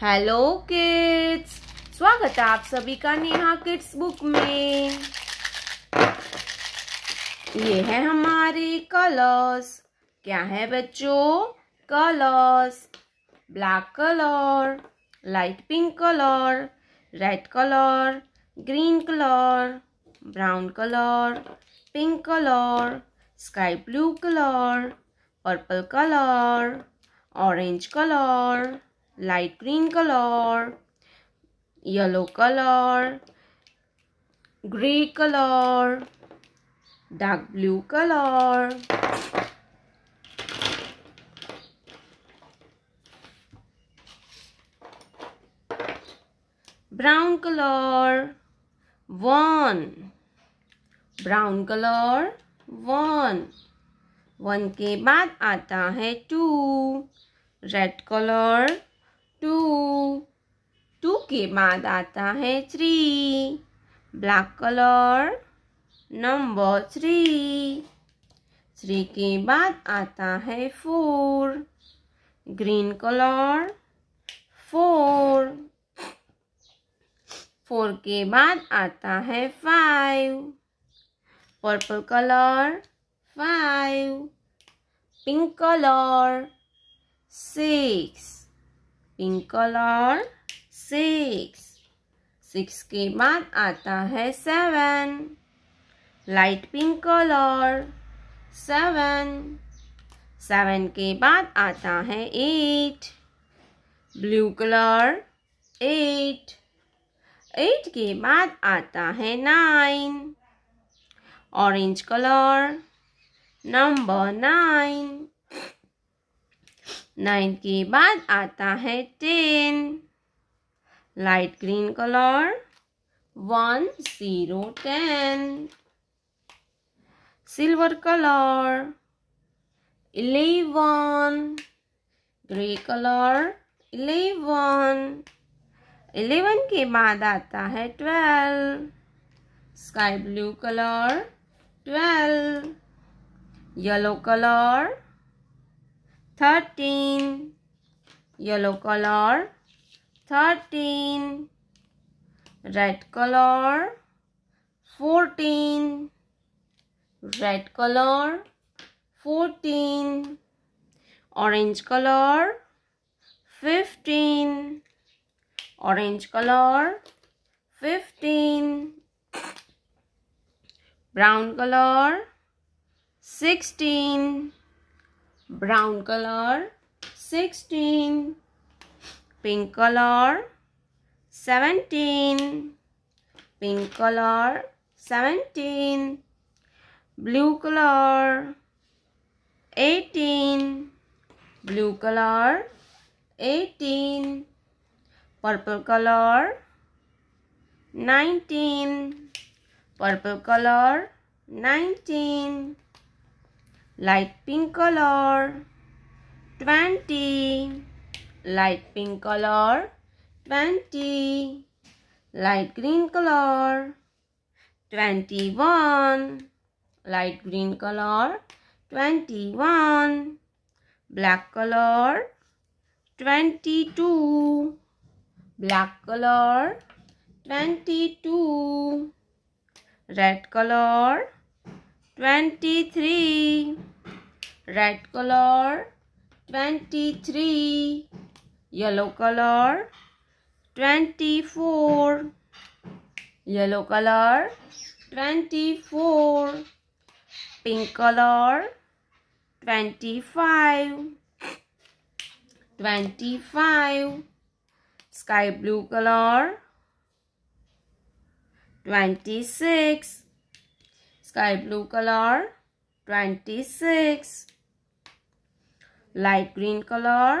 hello kids स्वागत है आप सभी का नेहा किड्स बुक में ये है हमारे कलर्स क्या है बच्चों colours black colour light pink colour red colour green colour brown colour pink colour sky blue colour purple colour orange colour light green color yellow color gray color dark blue color brown color one brown color one one के बाद आता है to red colour के बाद आता है three black colour number three three के बाद आता है four green colour four four के बाद आता है five purple colour five pink colour six pink colour six six के बाद आता है seven light pink colour seven seven के बाद आता है eight blue colour eight eight के बाद आता है nine orange colour number nine nine के बाद आता है ten light green color ten silver color 11 grey colour 11 11 के बाद आता है 12 sky blue colour 12 yellow colour 13 yellow colour thirteen red color fourteen red color fourteen orange color fifteen orange color fifteen brown color sixteen brown color sixteen pink color 17 pink color 17 blue color 18 blue color 18 purple color 19 purple color 19 light pink color 20 light pink color 20 light green color 21 light green color 21 black color 22 black color 22 red color 23 red color 23 yellow color 24 yellow color 24 pink color 25 25 sky blue color 26 sky blue color 26 light green color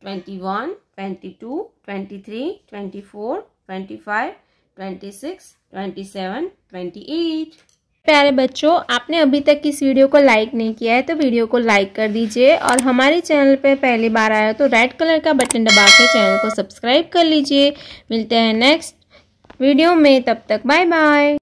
twenty one twenty two twenty three twenty four twenty five twenty six twenty seven twenty eight प्यारे बच्चों आपने अभी तक इस video को like नहीं किया है तो वीडियो को लाइक कर दीजिए और हमारे चैनल पर पहली बार आया हो तो रेड कलर का बटन दबा के चैनल को सब्सक्राइब कर लीजिए मिलते हैं नेक्स्ट वीडियो में तब तक बाय बाय